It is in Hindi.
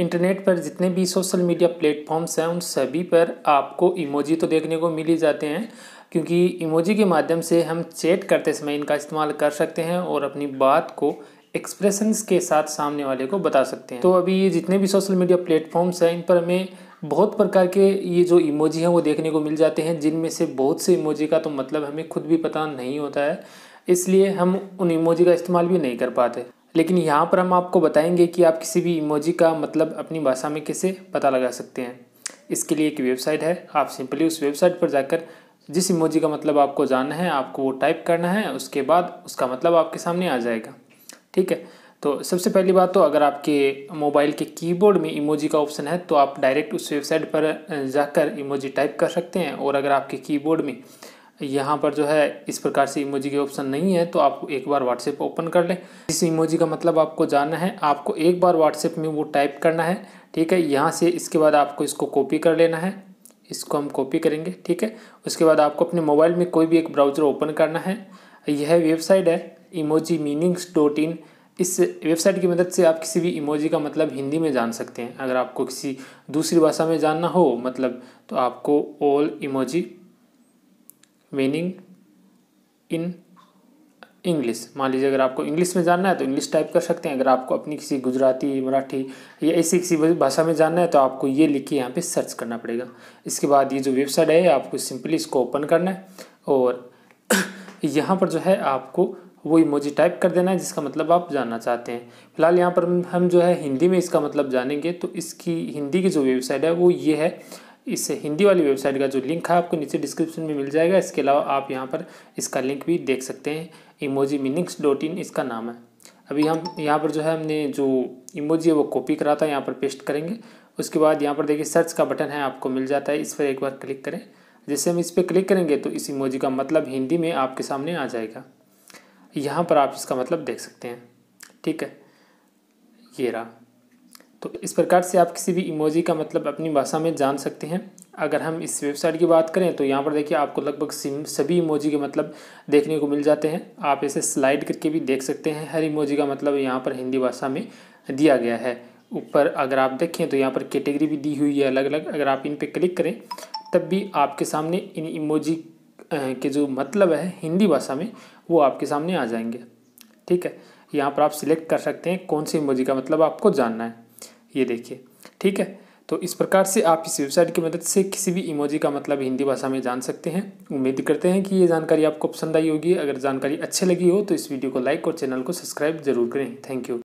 इंटरनेट पर जितने भी सोशल मीडिया प्लेटफॉर्म्स हैं उन सभी पर आपको इमोजी तो देखने को मिल ही जाते हैं क्योंकि इमोजी के माध्यम से हम चैट करते समय इनका इस्तेमाल कर सकते हैं और अपनी बात को एक्सप्रेशंस के साथ सामने वाले को बता सकते हैं तो अभी ये जितने भी सोशल मीडिया प्लेटफॉर्म्स हैं इन पर हमें बहुत प्रकार के ये जो इमोजी हैं वो देखने को मिल जाते हैं जिनमें से बहुत से इमोजी का तो मतलब हमें खुद भी पता नहीं होता है इसलिए हम उन इमोजी का इस्तेमाल भी नहीं कर पाते लेकिन यहाँ पर हम आपको बताएंगे कि आप किसी भी इमोजी का मतलब अपनी भाषा में कैसे पता लगा सकते हैं इसके लिए एक वेबसाइट है आप सिंपली उस वेबसाइट पर जाकर जिस इमोजी का मतलब आपको जानना है आपको वो टाइप करना है उसके बाद उसका मतलब आपके सामने आ जाएगा ठीक है तो सबसे पहली बात तो अगर आपके मोबाइल के कीबोर्ड में इमोजी का ऑप्शन है तो आप डायरेक्ट उस वेबसाइट पर जाकर इमोजी टाइप कर सकते हैं और अगर आपके कीबोर्ड में यहाँ पर जो है इस प्रकार से इमोजी के ऑप्शन नहीं है तो आप एक बार व्हाट्सएप ओपन कर लें इस इमोजी का मतलब आपको जानना है आपको एक बार व्हाट्सएप में वो टाइप करना है ठीक है यहाँ से इसके बाद आपको इसको कॉपी कर लेना है इसको हम कॉपी करेंगे ठीक है उसके बाद आपको अपने मोबाइल में कोई भी एक ब्राउज़र ओपन करना है यह वेबसाइट है इमोजी मीनिंग्स डॉट इन इस वेबसाइट की मदद से आप किसी भी इमोजी का मतलब हिंदी में जान सकते हैं अगर आपको किसी दूसरी भाषा में जानना हो मतलब तो आपको all emoji meaning in English मान लीजिए अगर आपको इंग्लिश में जानना है तो इंग्लिश टाइप कर सकते हैं अगर आपको अपनी किसी गुजराती मराठी या ऐसी किसी भाषा में जानना है तो आपको ये लिख के यहाँ पे सर्च करना पड़ेगा इसके बाद ये जो वेबसाइट है आपको सिंपली इसको ओपन करना है और यहाँ पर जो है आपको वो इमोजी टाइप कर देना है जिसका मतलब आप जानना चाहते हैं फिलहाल यहाँ पर हम जो है हिंदी में इसका मतलब जानेंगे तो इसकी हिंदी की जो वेबसाइट है वो ये है इस हिंदी वाली वेबसाइट का जो लिंक है आपको नीचे डिस्क्रिप्शन में मिल जाएगा इसके अलावा आप यहाँ पर इसका लिंक भी देख सकते हैं इमोजी मीनिंग्स डॉट इन इसका नाम है अभी हम यहाँ पर जो है हमने जो इमोजी है वो कॉपी करा था यहाँ पर पेस्ट करेंगे उसके बाद यहाँ पर देखिए सर्च का बटन है आपको मिल जाता है इस पर एक बार क्लिक करें जैसे हम इस पर क्लिक करेंगे तो इस इमोजी का मतलब हिंदी में आपके सामने आ जाएगा यहाँ पर आप इसका मतलब देख सकते हैं ठीक है ये रहा तो इस प्रकार से आप किसी भी इमोजी का मतलब अपनी भाषा में जान सकते हैं अगर हम इस वेबसाइट की बात करें तो यहाँ पर देखिए आपको लगभग सभी इमोजी के मतलब देखने को मिल जाते हैं आप इसे स्लाइड करके भी देख सकते हैं हर इमोजी का मतलब यहाँ पर हिंदी भाषा में दिया गया है ऊपर अगर आप देखें तो यहाँ पर कैटेगरी भी दी हुई है अलग अलग अगर आप इन पर क्लिक करें तब भी आपके सामने इन इमोजी के जो मतलब है हिंदी भाषा में वो आपके सामने आ जाएंगे ठीक है यहाँ पर आप सिलेक्ट कर सकते हैं कौन से इमोजी का मतलब आपको जानना है ये देखिए ठीक है तो इस प्रकार से आप इस वेबसाइट की मदद से किसी भी इमोजी का मतलब हिंदी भाषा में जान सकते हैं उम्मीद करते हैं कि ये जानकारी आपको पसंद आई होगी अगर जानकारी अच्छी लगी हो तो इस वीडियो को लाइक और चैनल को सब्सक्राइब जरूर करें थैंक यू